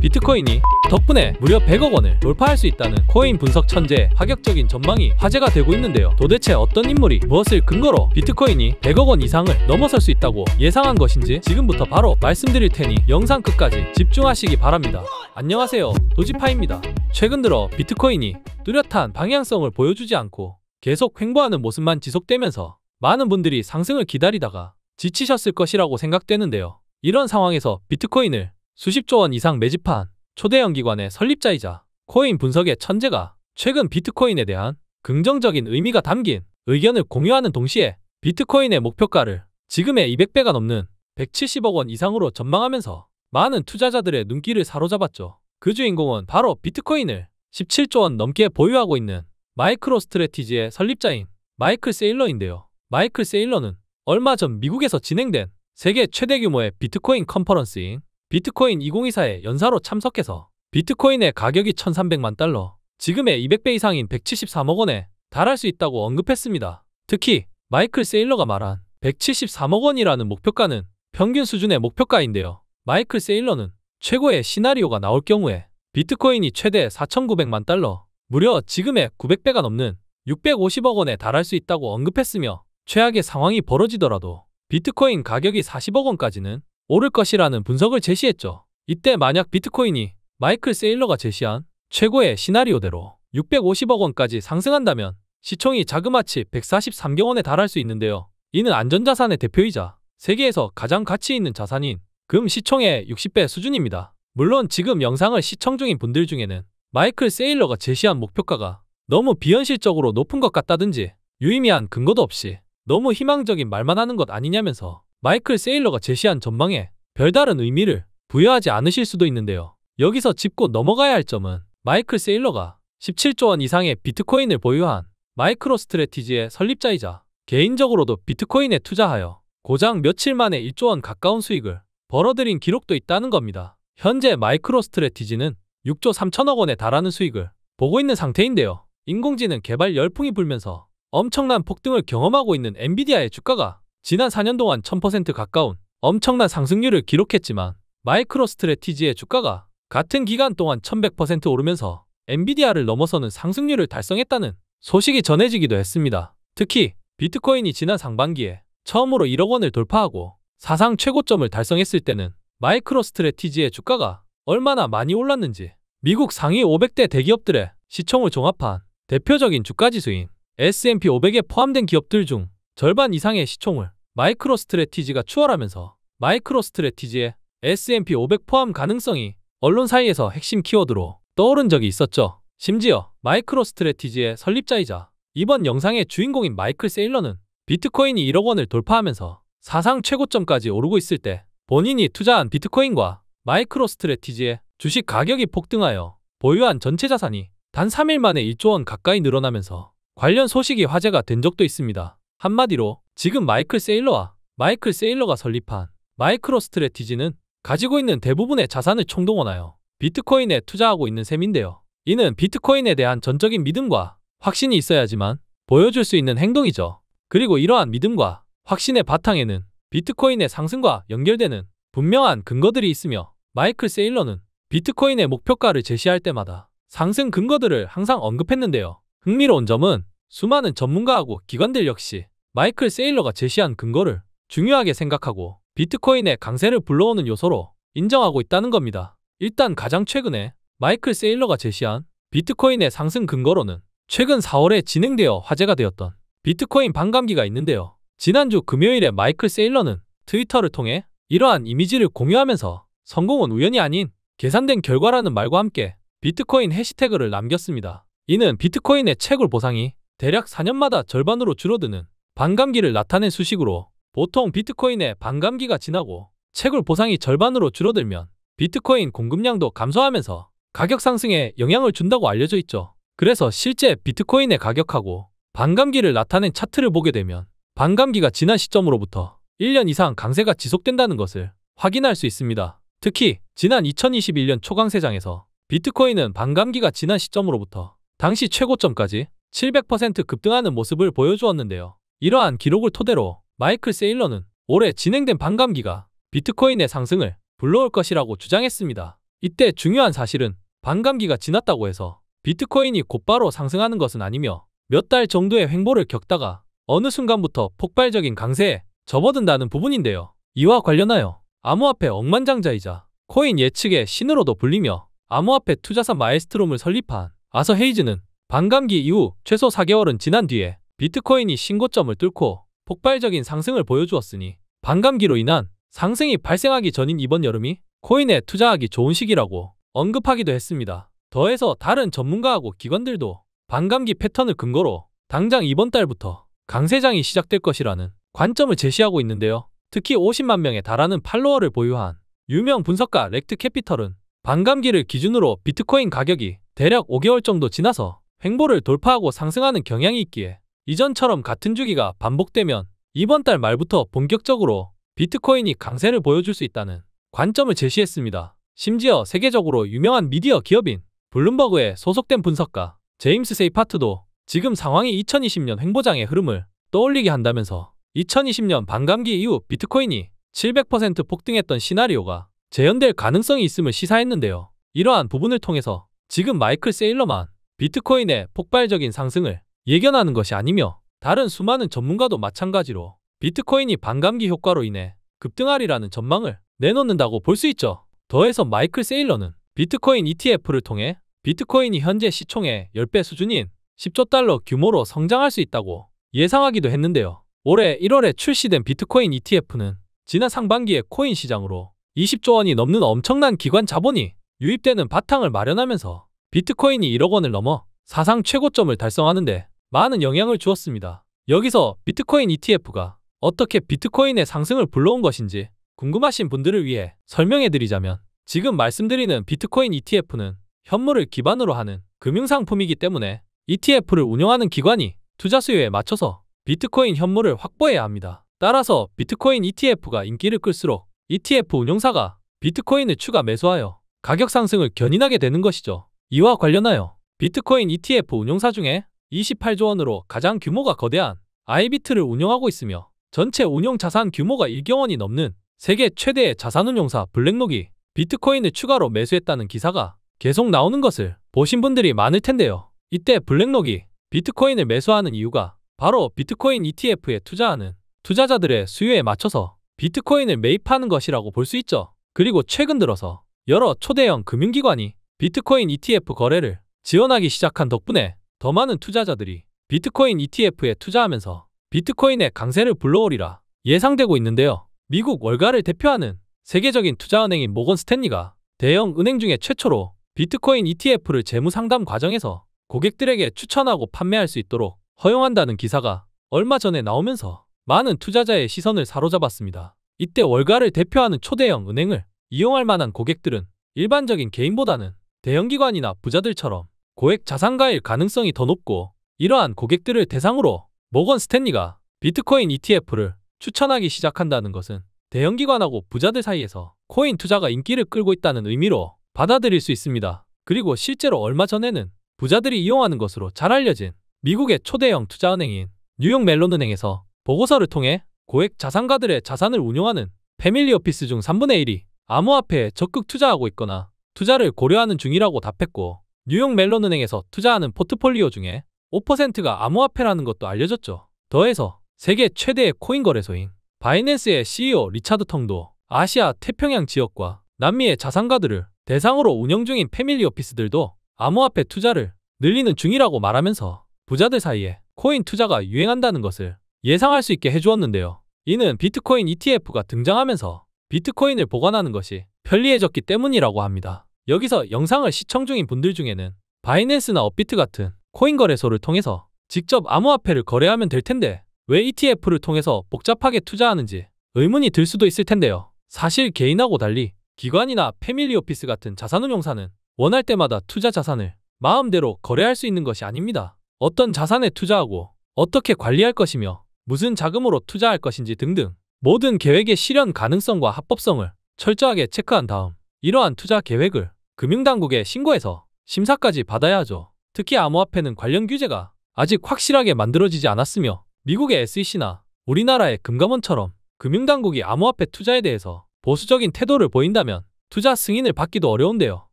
비트코인이 덕분에 무려 100억 원을 돌파할 수 있다는 코인 분석 천재의 파격적인 전망이 화제가 되고 있는데요. 도대체 어떤 인물이 무엇을 근거로 비트코인이 100억 원 이상을 넘어설 수 있다고 예상한 것인지 지금부터 바로 말씀드릴 테니 영상 끝까지 집중하시기 바랍니다. 안녕하세요. 도지파입니다. 최근 들어 비트코인이 뚜렷한 방향성을 보여주지 않고 계속 횡보하는 모습만 지속되면서 많은 분들이 상승을 기다리다가 지치셨을 것이라고 생각되는데요. 이런 상황에서 비트코인을 수십조 원 이상 매집한 초대형 기관의 설립자이자 코인 분석의 천재가 최근 비트코인에 대한 긍정적인 의미가 담긴 의견을 공유하는 동시에 비트코인의 목표가를 지금의 200배가 넘는 170억 원 이상으로 전망하면서 많은 투자자들의 눈길을 사로잡았죠. 그 주인공은 바로 비트코인을 17조 원 넘게 보유하고 있는 마이크로 스트레티지의 설립자인 마이클 세일러인데요. 마이클 세일러는 얼마 전 미국에서 진행된 세계 최대 규모의 비트코인 컨퍼런스인 비트코인 2024에 연사로 참석해서 비트코인의 가격이 1300만 달러, 지금의 200배 이상인 173억 원에 달할 수 있다고 언급했습니다. 특히 마이클 세일러가 말한 173억 원이라는 목표가는 평균 수준의 목표가인데요. 마이클 세일러는 최고의 시나리오가 나올 경우에 비트코인이 최대 4,900만 달러, 무려 지금의 900배가 넘는 650억 원에 달할 수 있다고 언급했으며 최악의 상황이 벌어지더라도 비트코인 가격이 40억 원까지는 오를 것이라는 분석을 제시했죠. 이때 만약 비트코인이 마이클 세일러가 제시한 최고의 시나리오대로 650억 원까지 상승한다면 시총이 자그마치 143경 원에 달할 수 있는데요. 이는 안전자산의 대표이자 세계에서 가장 가치 있는 자산인 금 시총의 60배 수준입니다. 물론 지금 영상을 시청 중인 분들 중에는 마이클 세일러가 제시한 목표가가 너무 비현실적으로 높은 것 같다든지 유의미한 근거도 없이 너무 희망적인 말만 하는 것 아니냐면서 마이클 세일러가 제시한 전망에 별다른 의미를 부여하지 않으실 수도 있는데요. 여기서 짚고 넘어가야 할 점은 마이클 세일러가 17조 원 이상의 비트코인을 보유한 마이크로 스트레티지의 설립자이자 개인적으로도 비트코인에 투자하여 고장 며칠 만에 1조 원 가까운 수익을 벌어들인 기록도 있다는 겁니다. 현재 마이크로 스트레티지는 6조 3천억 원에 달하는 수익을 보고 있는 상태인데요. 인공지능 개발 열풍이 불면서 엄청난 폭등을 경험하고 있는 엔비디아의 주가가 지난 4년 동안 1000% 가까운 엄청난 상승률을 기록했지만 마이크로 스트레티지의 주가가 같은 기간 동안 1100% 오르면서 엔비디아를 넘어서는 상승률을 달성했다는 소식이 전해지기도 했습니다. 특히 비트코인이 지난 상반기에 처음으로 1억 원을 돌파하고 사상 최고점을 달성했을 때는 마이크로 스트레티지의 주가가 얼마나 많이 올랐는지 미국 상위 500대 대기업들의 시총을 종합한 대표적인 주가지수인 S&P 500에 포함된 기업들 중 절반 이상의 시총을 마이크로 스트레티지가 추월하면서 마이크로 스트레티지의 S&P 500 포함 가능성이 언론 사이에서 핵심 키워드로 떠오른 적이 있었죠. 심지어 마이크로 스트레티지의 설립자이자 이번 영상의 주인공인 마이클 세일러는 비트코인이 1억 원을 돌파하면서 사상 최고점까지 오르고 있을 때 본인이 투자한 비트코인과 마이크로 스트레티지의 주식 가격이 폭등하여 보유한 전체 자산이 단 3일 만에 1조 원 가까이 늘어나면서 관련 소식이 화제가 된 적도 있습니다. 한마디로 지금 마이클 세일러와 마이클 세일러가 설립한 마이크로 스트레티지는 가지고 있는 대부분의 자산을 총동원하여 비트코인에 투자하고 있는 셈인데요. 이는 비트코인에 대한 전적인 믿음과 확신이 있어야지만 보여줄 수 있는 행동이죠. 그리고 이러한 믿음과 확신의 바탕에는 비트코인의 상승과 연결되는 분명한 근거들이 있으며 마이클 세일러는 비트코인의 목표가를 제시할 때마다 상승 근거들을 항상 언급했는데요. 흥미로운 점은 수많은 전문가하고 기관들 역시 마이클 세일러가 제시한 근거를 중요하게 생각하고 비트코인의 강세를 불러오는 요소로 인정하고 있다는 겁니다. 일단 가장 최근에 마이클 세일러가 제시한 비트코인의 상승 근거로는 최근 4월에 진행되어 화제가 되었던 비트코인 반감기가 있는데요. 지난주 금요일에 마이클 세일러는 트위터를 통해 이러한 이미지를 공유하면서 성공은 우연이 아닌 계산된 결과라는 말과 함께 비트코인 해시태그를 남겼습니다. 이는 비트코인의 채굴 보상이 대략 4년마다 절반으로 줄어드는 반감기를 나타낸 수식으로 보통 비트코인의 반감기가 지나고 채굴 보상이 절반으로 줄어들면 비트코인 공급량도 감소하면서 가격 상승에 영향을 준다고 알려져 있죠. 그래서 실제 비트코인의 가격하고 반감기를 나타낸 차트를 보게 되면 반감기가 지난 시점으로부터 1년 이상 강세가 지속된다는 것을 확인할 수 있습니다. 특히 지난 2021년 초강세장에서 비트코인은 반감기가 지난 시점으로부터 당시 최고점까지 700% 급등하는 모습을 보여주었는데요. 이러한 기록을 토대로 마이클 세일러는 올해 진행된 반감기가 비트코인의 상승을 불러올 것이라고 주장했습니다. 이때 중요한 사실은 반감기가 지났다고 해서 비트코인이 곧바로 상승하는 것은 아니며 몇 달 정도의 횡보를 겪다가 어느 순간부터 폭발적인 강세에 접어든다는 부분인데요. 이와 관련하여 암호화폐 억만장자이자 코인 예측의 신으로도 불리며 암호화폐 투자사 마일스트롬을 설립한 아서 헤이즈는 반감기 이후 최소 4개월은 지난 뒤에 비트코인이 신고점을 뚫고 폭발적인 상승을 보여주었으니 반감기로 인한 상승이 발생하기 전인 이번 여름이 코인에 투자하기 좋은 시기라고 언급하기도 했습니다. 더해서 다른 전문가하고 기관들도 반감기 패턴을 근거로 당장 이번 달부터 강세장이 시작될 것이라는 관점을 제시하고 있는데요. 특히 50만 명에 달하는 팔로워를 보유한 유명 분석가 렉트 캐피털은 반감기를 기준으로 비트코인 가격이 대략 5개월 정도 지나서 횡보를 돌파하고 상승하는 경향이 있기에 이전처럼 같은 주기가 반복되면 이번 달 말부터 본격적으로 비트코인이 강세를 보여줄 수 있다는 관점을 제시했습니다. 심지어 세계적으로 유명한 미디어 기업인 블룸버그에 소속된 분석가 제임스 세이파트도 지금 상황이 2020년 횡보장의 흐름을 떠올리게 한다면서 2020년 반감기 이후 비트코인이 700% 폭등했던 시나리오가 재현될 가능성이 있음을 시사했는데요. 이러한 부분을 통해서 지금 마이클 세일러만 비트코인의 폭발적인 상승을 예견하는 것이 아니며 다른 수많은 전문가도 마찬가지로 비트코인이 반감기 효과로 인해 급등하리라는 전망을 내놓는다고 볼 수 있죠. 더해서 마이클 세일러는 비트코인 ETF를 통해 비트코인이 현재 시총의 10배 수준인 10조 달러 규모로 성장할 수 있다고 예상하기도 했는데요. 올해 1월에 출시된 비트코인 ETF는 지난 상반기에 코인 시장으로 20조 원이 넘는 엄청난 기관 자본이 유입되는 바탕을 마련하면서 비트코인이 1억 원을 넘어 사상 최고점을 달성하는데 많은 영향을 주었습니다. 여기서 비트코인 ETF가 어떻게 비트코인의 상승을 불러온 것인지 궁금하신 분들을 위해 설명해드리자면 지금 말씀드리는 비트코인 ETF는 현물을 기반으로 하는 금융상품이기 때문에 ETF를 운영하는 기관이 투자 수요에 맞춰서 비트코인 현물을 확보해야 합니다. 따라서 비트코인 ETF가 인기를 끌수록 ETF 운영사가 비트코인을 추가 매수하여 가격 상승을 견인하게 되는 것이죠. 이와 관련하여 비트코인 ETF 운용사 중에 28조 원으로 가장 규모가 거대한 아이비트를 운영하고 있으며 전체 운용 자산 규모가 1경 원이 넘는 세계 최대의 자산운용사 블랙록이 비트코인을 추가로 매수했다는 기사가 계속 나오는 것을 보신 분들이 많을 텐데요. 이때 블랙록이 비트코인을 매수하는 이유가 바로 비트코인 ETF에 투자하는 투자자들의 수요에 맞춰서 비트코인을 매입하는 것이라고 볼 수 있죠. 그리고 최근 들어서 여러 초대형 금융기관이 비트코인 ETF 거래를 지원하기 시작한 덕분에 더 많은 투자자들이 비트코인 ETF에 투자하면서 비트코인의 강세를 불러오리라 예상되고 있는데요. 미국 월가를 대표하는 세계적인 투자은행인 모건 스탠리가 대형 은행 중에 최초로 비트코인 ETF를 재무 상담 과정에서 고객들에게 추천하고 판매할 수 있도록 허용한다는 기사가 얼마 전에 나오면서 많은 투자자의 시선을 사로잡았습니다. 이때 월가를 대표하는 초대형 은행을 이용할 만한 고객들은 일반적인 개인보다는 대형기관이나 부자들처럼 고액 자산가일 가능성이 더 높고 이러한 고객들을 대상으로 모건 스탠리가 비트코인 ETF를 추천하기 시작한다는 것은 대형기관하고 부자들 사이에서 코인 투자가 인기를 끌고 있다는 의미로 받아들일 수 있습니다. 그리고 실제로 얼마 전에는 부자들이 이용하는 것으로 잘 알려진 미국의 초대형 투자은행인 뉴욕 멜론은행에서 보고서를 통해 고액 자산가들의 자산을 운용하는 패밀리 오피스 중 3분의 1이 암호화폐에 적극 투자하고 있거나 투자를 고려하는 중이라고 답했고 뉴욕 멜론은행에서 투자하는 포트폴리오 중에 5%가 암호화폐라는 것도 알려졌죠. 더해서 세계 최대의 코인 거래소인 바이낸스의 CEO 리차드 텅도 아시아 태평양 지역과 남미의 자산가들을 대상으로 운영 중인 패밀리 오피스들도 암호화폐 투자를 늘리는 중이라고 말하면서 부자들 사이에 코인 투자가 유행한다는 것을 예상할 수 있게 해주었는데요. 이는 비트코인 ETF가 등장하면서 비트코인을 보관하는 것이 편리해졌기 때문이라고 합니다. 여기서 영상을 시청 중인 분들 중에는 바이낸스나 업비트 같은 코인 거래소를 통해서 직접 암호화폐를 거래하면 될 텐데 왜 ETF를 통해서 복잡하게 투자하는지 의문이 들 수도 있을 텐데요. 사실 개인하고 달리 기관이나 패밀리 오피스 같은 자산운용사는 원할 때마다 투자 자산을 마음대로 거래할 수 있는 것이 아닙니다. 어떤 자산에 투자하고 어떻게 관리할 것이며 무슨 자금으로 투자할 것인지 등등 모든 계획의 실현 가능성과 합법성을 철저하게 체크한 다음 이러한 투자 계획을 금융당국에 신고해서 심사까지 받아야 하죠. 특히 암호화폐는 관련 규제가 아직 확실하게 만들어지지 않았으며 미국의 SEC나 우리나라의 금감원처럼 금융당국이 암호화폐 투자에 대해서 보수적인 태도를 보인다면 투자 승인을 받기도 어려운데요.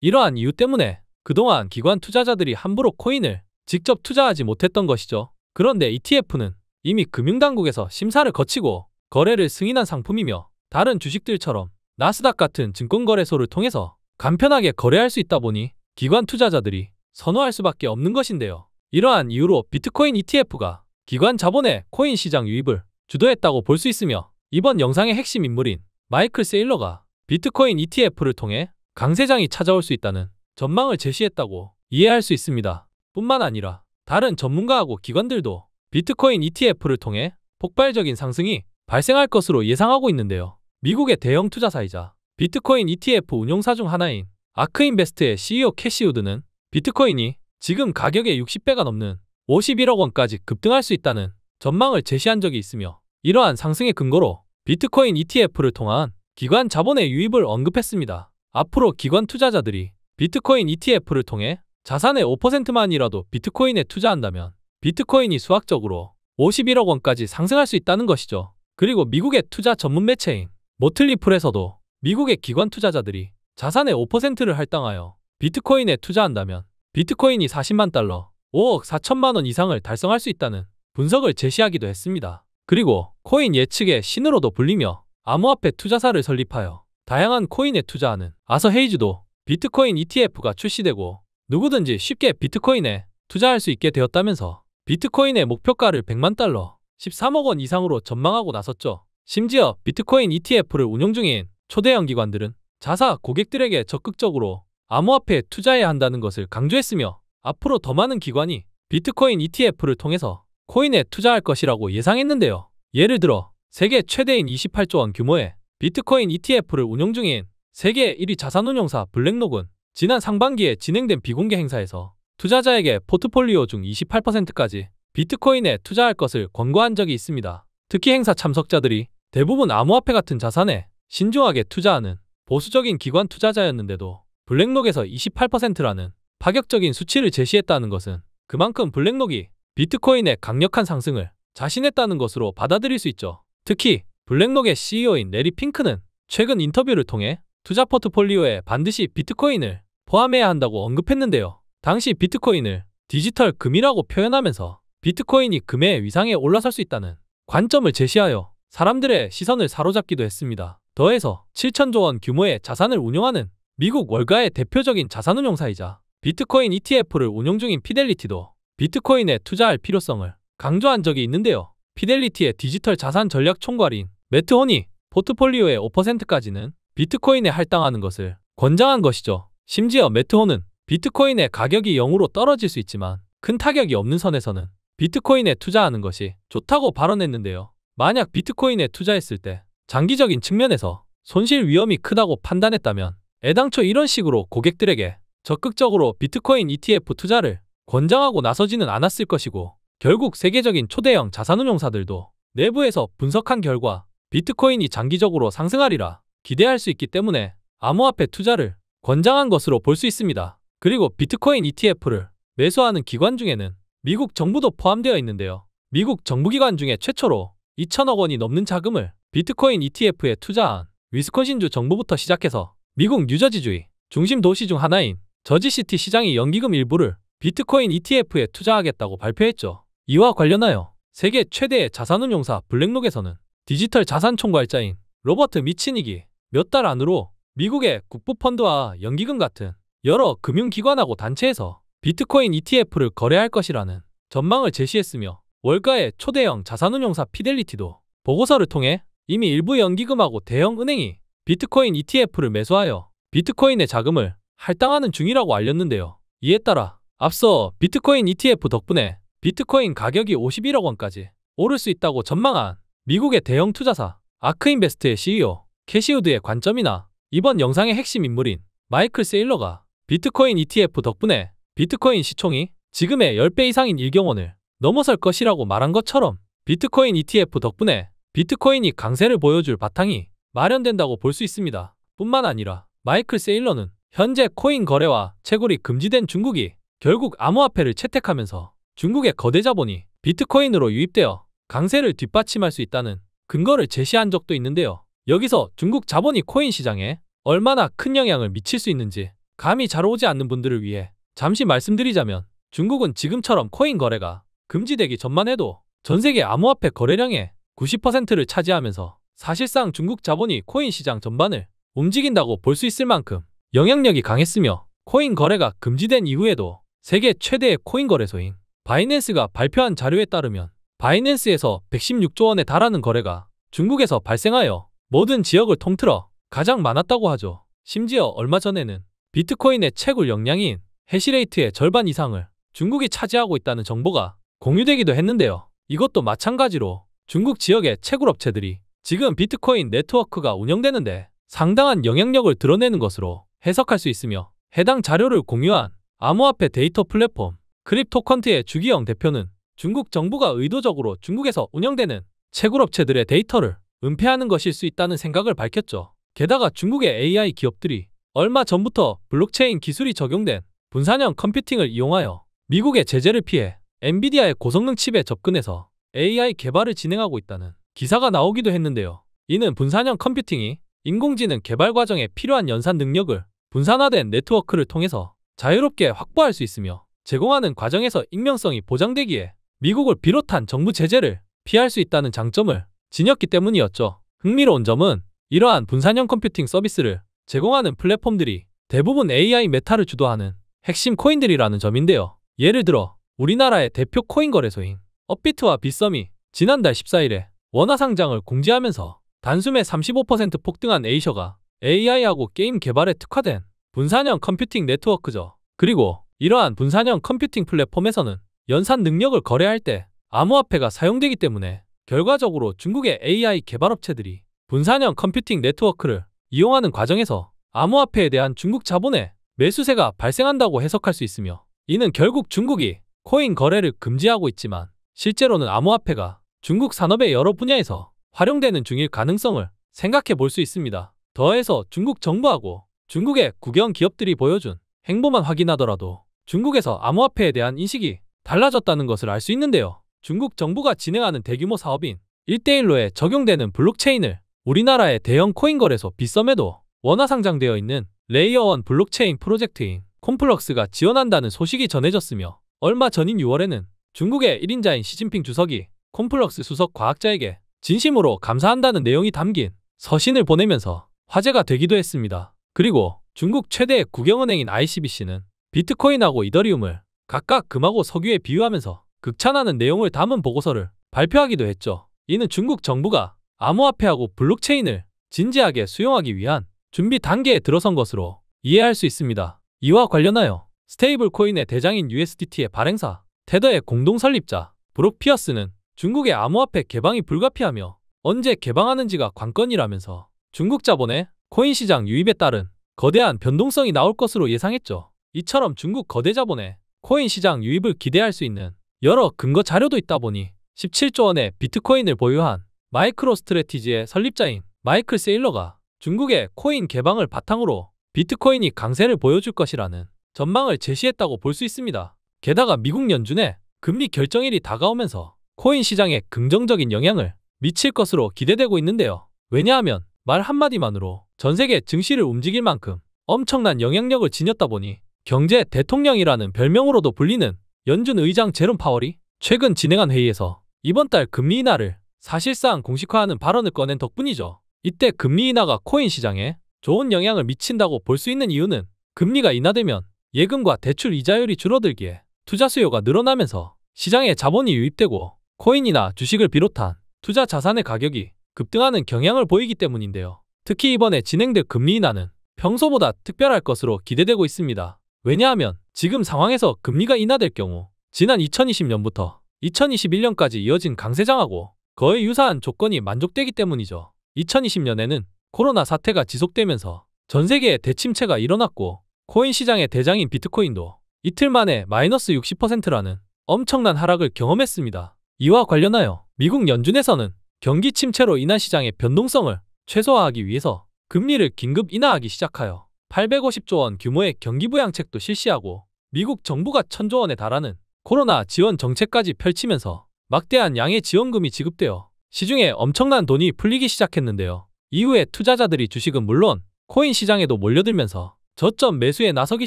이러한 이유 때문에 그동안 기관 투자자들이 함부로 코인을 직접 투자하지 못했던 것이죠. 그런데 ETF는 이미 금융당국에서 심사를 거치고 거래를 승인한 상품이며 다른 주식들처럼 나스닥 같은 증권거래소를 통해서 간편하게 거래할 수 있다 보니 기관 투자자들이 선호할 수밖에 없는 것인데요. 이러한 이유로 비트코인 ETF가 기관 자본의 코인 시장 유입을 주도했다고 볼 수 있으며 이번 영상의 핵심 인물인 마이클 세일러가 비트코인 ETF를 통해 강세장이 찾아올 수 있다는 전망을 제시했다고 이해할 수 있습니다. 뿐만 아니라 다른 전문가하고 기관들도 비트코인 ETF를 통해 폭발적인 상승이 발생할 것으로 예상하고 있는데요. 미국의 대형 투자사이자 비트코인 ETF 운용사 중 하나인 아크인베스트의 CEO 캐시우드는 비트코인이 지금 가격의 60배가 넘는 51억 원까지 급등할 수 있다는 전망을 제시한 적이 있으며 이러한 상승의 근거로 비트코인 ETF를 통한 기관 자본의 유입을 언급했습니다. 앞으로 기관 투자자들이 비트코인 ETF를 통해 자산의 5%만이라도 비트코인에 투자한다면 비트코인이 수학적으로 51억 원까지 상승할 수 있다는 것이죠. 그리고 미국의 투자 전문 매체인 모틀리풀에서도 미국의 기관 투자자들이 자산의 5%를 할당하여 비트코인에 투자한다면 비트코인이 40만 달러, 5억 4천만 원 이상을 달성할 수 있다는 분석을 제시하기도 했습니다. 그리고 코인 예측의 신으로도 불리며 암호화폐 투자사를 설립하여 다양한 코인에 투자하는 아서 헤이즈도 비트코인 ETF가 출시되고 누구든지 쉽게 비트코인에 투자할 수 있게 되었다면서 비트코인의 목표가를 100만 달러, 13억 원 이상으로 전망하고 나섰죠. 심지어 비트코인 ETF를 운영 중인 초대 형기관들은 자사 고객들에게 적극적으로 암호화폐 투자해야 한다는 것을 강조했으며 앞으로 더 많은 기관이 비트코인 ETF를 통해서 코인에 투자할 것이라고 예상했는데요. 예를 들어 세계 최대인 28조 원 규모의 비트코인 ETF를 운영 중인 세계 1위 자산운용사 블랙록은 지난 상반기에 진행된 비공개 행사에서 투자자에게 포트폴리오 중 28%까지 비트코인에 투자할 것을 권고한 적이 있습니다. 특히 행사 참석자들이 대부분 암호화폐 같은 자산에 신중하게 투자하는 보수적인 기관 투자자였는데도 블랙록에서 28%라는 파격적인 수치를 제시했다는 것은 그만큼 블랙록이 비트코인의 강력한 상승을 자신했다는 것으로 받아들일 수 있죠. 특히 블랙록의 CEO인 레리 핑크는 최근 인터뷰를 통해 투자 포트폴리오에 반드시 비트코인을 포함해야 한다고 언급했는데요. 당시 비트코인을 디지털 금이라고 표현하면서 비트코인이 금의 위상에 올라설 수 있다는 관점을 제시하여 사람들의 시선을 사로잡기도 했습니다. 더해서 7천조 원 규모의 자산을 운용하는 미국 월가의 대표적인 자산운용사이자 비트코인 ETF를 운용 중인 피델리티도 비트코인에 투자할 필요성을 강조한 적이 있는데요. 피델리티의 디지털 자산 전략 총괄인 매트 호니 포트폴리오의 5%까지는 비트코인에 할당하는 것을 권장한 것이죠. 심지어 매트 호는 비트코인의 가격이 0으로 떨어질 수 있지만 큰 타격이 없는 선에서는 비트코인에 투자하는 것이 좋다고 발언했는데요. 만약 비트코인에 투자했을 때 장기적인 측면에서 손실 위험이 크다고 판단했다면 애당초 이런 식으로 고객들에게 적극적으로 비트코인 ETF 투자를 권장하고 나서지는 않았을 것이고 결국 세계적인 초대형 자산운용사들도 내부에서 분석한 결과 비트코인이 장기적으로 상승하리라 기대할 수 있기 때문에 암호화폐 투자를 권장한 것으로 볼 수 있습니다. 그리고 비트코인 ETF를 매수하는 기관 중에는 미국 정부도 포함되어 있는데요. 미국 정부기관 중에 최초로 2천억 원이 넘는 자금을 비트코인 ETF에 투자한 위스콘신주 정부부터 시작해서 미국 뉴저지주의 중심 도시 중 하나인 저지시티 시장이 연기금 일부를 비트코인 ETF에 투자하겠다고 발표했죠. 이와 관련하여 세계 최대의 자산운용사 블랙록에서는 디지털 자산 총괄자인 로버트 미치닉이 몇 달 안으로 미국의 국부펀드와 연기금 같은 여러 금융기관하고 단체에서 비트코인 ETF를 거래할 것이라는 전망을 제시했으며 월가의 초대형 자산운용사 피델리티도 보고서를 통해 이미 일부 연기금하고 대형 은행이 비트코인 ETF를 매수하여 비트코인의 자금을 할당하는 중이라고 알렸는데요. 이에 따라 앞서 비트코인 ETF 덕분에 비트코인 가격이 51억 원까지 오를 수 있다고 전망한 미국의 대형 투자사 아크인베스트의 CEO 캐시우드의 관점이나 이번 영상의 핵심 인물인 마이클 세일러가 비트코인 ETF 덕분에 비트코인 시총이 지금의 10배 이상인 일경원을 넘어설 것이라고 말한 것처럼 비트코인 ETF 덕분에 비트코인이 강세를 보여줄 바탕이 마련된다고 볼 수 있습니다. 뿐만 아니라 마이클 세일러는 현재 코인 거래와 채굴이 금지된 중국이 결국 암호화폐를 채택하면서 중국의 거대 자본이 비트코인으로 유입되어 강세를 뒷받침할 수 있다는 근거를 제시한 적도 있는데요. 여기서 중국 자본이 코인 시장에 얼마나 큰 영향을 미칠 수 있는지 감이 잘 오지 않는 분들을 위해 잠시 말씀드리자면 중국은 지금처럼 코인 거래가 금지되기 전만 해도 전 세계 암호화폐 거래량의 90%를 차지하면서 사실상 중국 자본이 코인 시장 전반을 움직인다고 볼 수 있을 만큼 영향력이 강했으며 코인 거래가 금지된 이후에도 세계 최대의 코인 거래소인 바이낸스가 발표한 자료에 따르면 바이낸스에서 116조 원에 달하는 거래가 중국에서 발생하여 모든 지역을 통틀어 가장 많았다고 하죠. 심지어 얼마 전에는 비트코인의 채굴 역량인 해시레이트의 절반 이상을 중국이 차지하고 있다는 정보가 공유되기도 했는데요. 이것도 마찬가지로 중국 지역의 채굴 업체들이 지금 비트코인 네트워크가 운영되는데 상당한 영향력을 드러내는 것으로 해석할 수 있으며 해당 자료를 공유한 암호화폐 데이터 플랫폼 크립토컨트의 주기영 대표는 중국 정부가 의도적으로 중국에서 운영되는 채굴 업체들의 데이터를 은폐하는 것일 수 있다는 생각을 밝혔죠. 게다가 중국의 AI 기업들이 얼마 전부터 블록체인 기술이 적용된 분산형 컴퓨팅을 이용하여 미국의 제재를 피해 엔비디아의 고성능 칩에 접근해서 AI 개발을 진행하고 있다는 기사가 나오기도 했는데요. 이는 분산형 컴퓨팅이 인공지능 개발 과정에 필요한 연산 능력을 분산화된 네트워크를 통해서 자유롭게 확보할 수 있으며 제공하는 과정에서 익명성이 보장되기에 미국을 비롯한 정부 제재를 피할 수 있다는 장점을 지녔기 때문이었죠. 흥미로운 점은 이러한 분산형 컴퓨팅 서비스를 제공하는 플랫폼들이 대부분 AI 메타를 주도하는 핵심 코인들이라는 점인데요. 예를 들어 우리나라의 대표 코인 거래소인 업비트와 빗썸이 지난달 14일에 원화 상장을 공지하면서 단숨에 35% 폭등한 에이셔가 AI하고 게임 개발에 특화된 분산형 컴퓨팅 네트워크죠. 그리고 이러한 분산형 컴퓨팅 플랫폼에서는 연산 능력을 거래할 때 암호화폐가 사용되기 때문에 결과적으로 중국의 AI 개발업체들이 분산형 컴퓨팅 네트워크를 이용하는 과정에서 암호화폐에 대한 중국 자본의 매수세가 발생한다고 해석할 수 있으며 이는 결국 중국이 코인 거래를 금지하고 있지만 실제로는 암호화폐가 중국 산업의 여러 분야에서 활용되는 중일 가능성을 생각해 볼 수 있습니다. 더해서 중국 정부하고 중국의 국영 기업들이 보여준 행보만 확인하더라도 중국에서 암호화폐에 대한 인식이 달라졌다는 것을 알 수 있는데요. 중국 정부가 진행하는 대규모 사업인 1대1로에 적용되는 블록체인을 우리나라의 대형 코인 거래소 빗썸에도 원화 상장되어 있는 레이어 원 블록체인 프로젝트인 콤플럭스가 지원한다는 소식이 전해졌으며 얼마 전인 6월에는 중국의 1인자인 시진핑 주석이 콤플럭스 수석 과학자에게 진심으로 감사한다는 내용이 담긴 서신을 보내면서 화제가 되기도 했습니다. 그리고 중국 최대 의 국영은행인 ICBC는 비트코인하고 이더리움을 각각 금하고 석유에 비유하면서 극찬하는 내용을 담은 보고서를 발표하기도 했죠. 이는 중국 정부가 암호화폐하고 블록체인을 진지하게 수용하기 위한 준비 단계에 들어선 것으로 이해할 수 있습니다. 이와 관련하여 스테이블 코인의 대장인 USDT의 발행사 테더의 공동 설립자 브록 피어스는 중국의 암호화폐 개방이 불가피하며 언제 개방하는지가 관건이라면서 중국 자본의 코인 시장 유입에 따른 거대한 변동성이 나올 것으로 예상했죠. 이처럼 중국 거대 자본의 코인 시장 유입을 기대할 수 있는 여러 근거 자료도 있다 보니 17조 원의 비트코인을 보유한 마이크로 스트레티지의 설립자인 마이클 세일러가 중국의 코인 개방을 바탕으로 비트코인이 강세를 보여줄 것이라는 전망을 제시했다고 볼 수 있습니다. 게다가 미국 연준의 금리 결정일이 다가오면서 코인 시장에 긍정적인 영향을 미칠 것으로 기대되고 있는데요. 왜냐하면 말 한마디만으로 전 세계 증시를 움직일 만큼 엄청난 영향력을 지녔다 보니 경제 대통령이라는 별명으로도 불리는 연준 의장 제롬 파월이 최근 진행한 회의에서 이번 달 금리 인하를 사실상 공식화하는 발언을 꺼낸 덕분이죠. 이때 금리 인하가 코인 시장에 좋은 영향을 미친다고 볼 수 있는 이유는 금리가 인하되면 예금과 대출 이자율이 줄어들기에 투자 수요가 늘어나면서 시장에 자본이 유입되고 코인이나 주식을 비롯한 투자 자산의 가격이 급등하는 경향을 보이기 때문인데요. 특히 이번에 진행될 금리 인하는 평소보다 특별할 것으로 기대되고 있습니다. 왜냐하면 지금 상황에서 금리가 인하될 경우 지난 2020년부터 2021년까지 이어진 강세장하고 거의 유사한 조건이 만족되기 때문이죠. 2020년에는 코로나 사태가 지속되면서 전 세계에 대침체가 일어났고 코인 시장의 대장인 비트코인도 이틀 만에 마이너스 60%라는 엄청난 하락을 경험했습니다. 이와 관련하여 미국 연준에서는 경기 침체로 인한 시장의 변동성을 최소화하기 위해서 금리를 긴급 인하하기 시작하여 850조 원 규모의 경기부양책도 실시하고 미국 정부가 1 0 0 0조 원에 달하는 코로나 지원 정책까지 펼치면서 막대한 양의 지원금이 지급되어 시중에 엄청난 돈이 풀리기 시작했는데요. 이후에 투자자들이 주식은 물론 코인 시장에도 몰려들면서 저점 매수에 나서기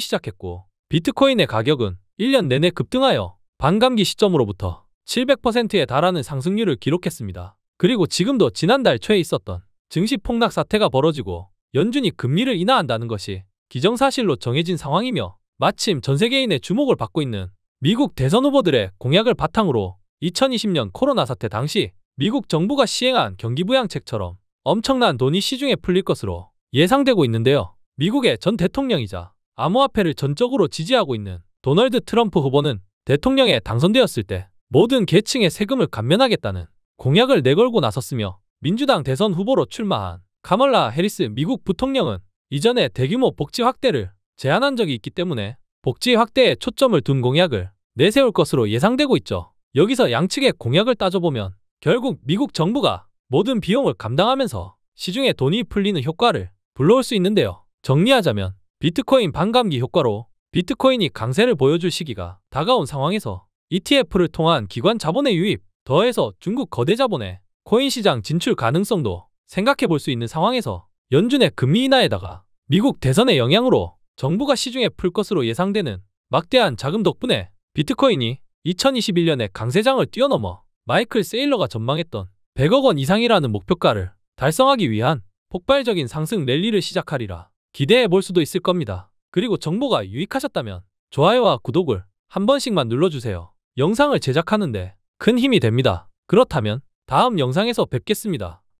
시작했고 비트코인의 가격은 1년 내내 급등하여 반감기 시점으로부터 700%에 달하는 상승률을 기록했습니다. 그리고 지금도 지난달 초에 있었던 증시 폭락 사태가 벌어지고 연준이 금리를 인하한다는 것이 기정사실로 정해진 상황이며 마침 전 세계인의 주목을 받고 있는 미국 대선 후보들의 공약을 바탕으로 2020년 코로나 사태 당시 미국 정부가 시행한 경기부양책처럼 엄청난 돈이 시중에 풀릴 것으로 예상되고 있는데요. 미국의 전 대통령이자 암호화폐를 전적으로 지지하고 있는 도널드 트럼프 후보는 대통령에 당선되었을 때 모든 계층의 세금을 감면하겠다는 공약을 내걸고 나섰으며 민주당 대선 후보로 출마한 카멀라 해리스 미국 부통령은 이전에 대규모 복지 확대를 제안한 적이 있기 때문에 복지 확대에 초점을 둔 공약을 내세울 것으로 예상되고 있죠. 여기서 양측의 공약을 따져보면 결국 미국 정부가 모든 비용을 감당하면서 시중에 돈이 풀리는 효과를 불러올 수 있는데요. 정리하자면 비트코인 반감기 효과로 비트코인이 강세를 보여줄 시기가 다가온 상황에서 ETF를 통한 기관 자본의 유입, 더해서 중국 거대 자본의 코인 시장 진출 가능성도 생각해 볼 수 있는 상황에서 연준의 금리 인하에다가 미국 대선의 영향으로 정부가 시중에 풀 것으로 예상되는 막대한 자금 덕분에 비트코인이 2021년에 강세장을 뛰어넘어 마이클 세일러가 전망했던 100억 원 이상이라는 목표가를 달성하기 위한 폭발적인 상승 랠리를 시작하리라. 기대해 볼 수도 있을 겁니다. 그리고 정보가 유익하셨다면 좋아요와 구독을 한 번씩만 눌러주세요. 영상을 제작하는데 큰 힘이 됩니다. 그렇다면 다음 영상에서 뵙겠습니다.